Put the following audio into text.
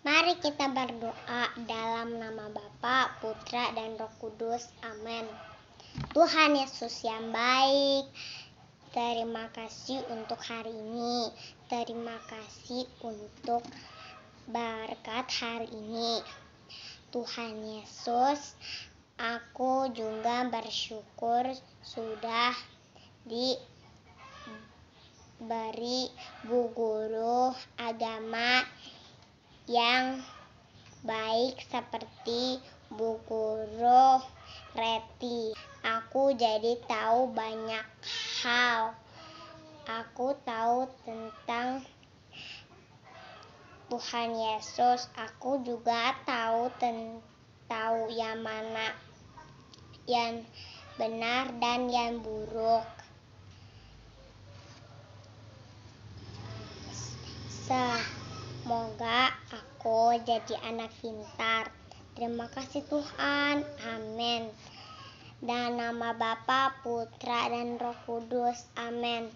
Mari kita berdoa dalam nama Bapa, Putra, dan Roh Kudus. Amin. Tuhan Yesus yang baik, terima kasih untuk hari ini. Terima kasih untuk berkat hari ini. Tuhan Yesus, aku juga bersyukur sudah diberi Bu Guru yang baik seperti Bu Guru Reti. Aku jadi tahu banyak hal. Aku tahu tentang Tuhan Yesus. Aku juga tahu tentang tahu yang mana yang benar dan yang buruk. Oh, jadi anak pintar. Terima kasih Tuhan. Amin. Dan nama Bapa, Putra, dan Roh Kudus. Amin.